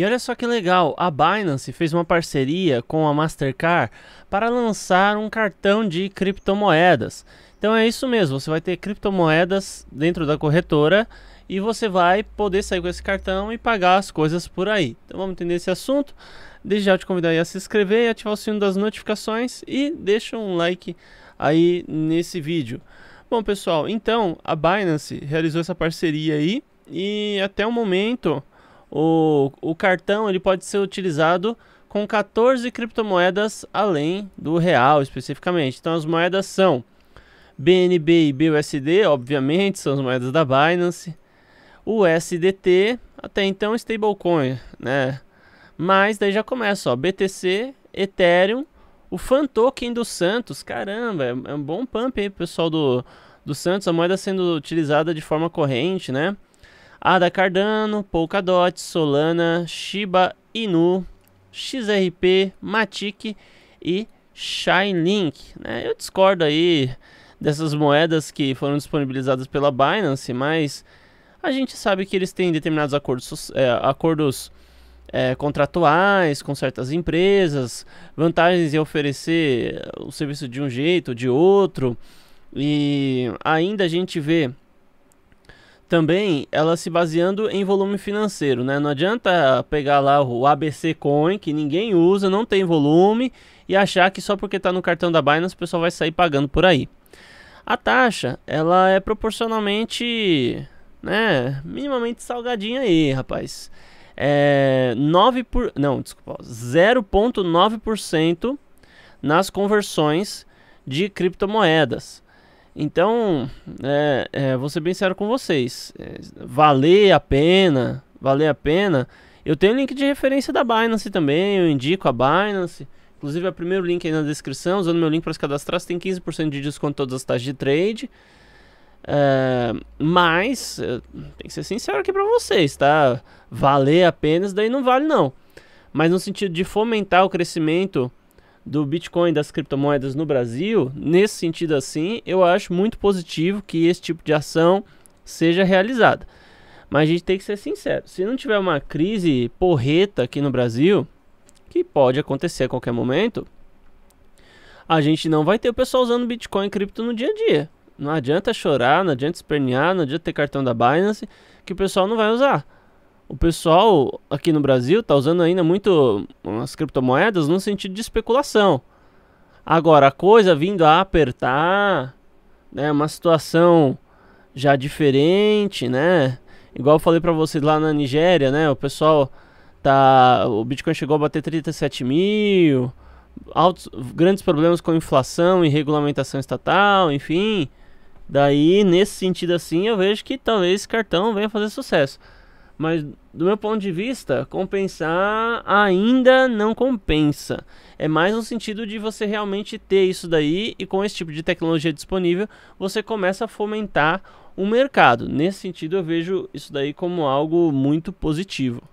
E olha só que legal, a Binance fez uma parceria com a Mastercard para lançar um cartão de criptomoedas. Então é isso mesmo, você vai ter criptomoedas dentro da corretora e você vai poder sair com esse cartão e pagar as coisas por aí. Então vamos entender esse assunto. Desde já te convidar a se inscrever e ativar o sino das notificações e deixa um like aí nesse vídeo. Bom pessoal, então a Binance realizou essa parceria aí e até o momento o, o cartão ele pode ser utilizado com 14 criptomoedas além do real especificamente. Então as moedas são BNB e BUSD, obviamente, são as moedas da Binance, o USDT, até então stablecoin, né? Mas daí já começa, ó, BTC, Ethereum, o fan token do Santos, caramba, é, é, um bom pump aí pessoal do, do Santos, a moeda sendo utilizada de forma corrente, né? ADA Cardano, Polkadot, Solana, Shiba Inu, XRP, Matic e Chainlink. Né? Eu discordo aí dessas moedas que foram disponibilizadas pela Binance, mas a gente sabe que eles têm determinados acordos, é, acordos é, contratuais com certas empresas, vantagens em oferecer o serviço de um jeito, de outro, e ainda a gente vê também ela se baseando em volume financeiro, né? Não adianta pegar lá o ABC Coin, que ninguém usa, não tem volume, e achar que só porque está no cartão da Binance o pessoal vai sair pagando por aí. A taxa, ela é proporcionalmente, né, minimamente salgadinha aí, rapaz. É 9 por, não, desculpa, 0.9% nas conversões de criptomoedas. Então, é, é, vou ser bem sério com vocês. É, valer a pena, valer a pena. Eu tenho link de referência da Binance também, eu indico a Binance. Inclusive, é o primeiro link aí na descrição. Usando meu link para se cadastrar, você tem 15% de desconto em todas as taxas de trade. É, mas, é, tem que ser sincero aqui para vocês, tá? Valer apenas, daí não vale não. Mas no sentido de fomentar o crescimento do Bitcoin das criptomoedas no Brasil, nesse sentido assim, eu acho muito positivo que esse tipo de ação seja realizada. Mas a gente tem que ser sincero, se não tiver uma crise porreta aqui no Brasil, que pode acontecer a qualquer momento, a gente não vai ter o pessoal usando Bitcoin e cripto no dia a dia. Não adianta chorar, não adianta espernear, não adianta ter cartão da Binance, que o pessoal não vai usar o pessoal aqui no Brasil está usando ainda muito as criptomoedas no sentido de especulação. Agora, a coisa vindo a apertar, né, uma situação já diferente, né? Igual eu falei para vocês lá na Nigéria, né? O pessoal tá, o Bitcoin chegou a bater 37 mil, altos, grandes problemas com inflação e regulamentação estatal, enfim. Daí, nesse sentido assim, eu vejo que talvez cartão venha fazer sucesso mas do meu ponto de vista, compensar ainda não compensa. É mais no sentido de você realmente ter isso daí e com esse tipo de tecnologia disponível, você começa a fomentar o mercado. Nesse sentido, eu vejo isso daí como algo muito positivo.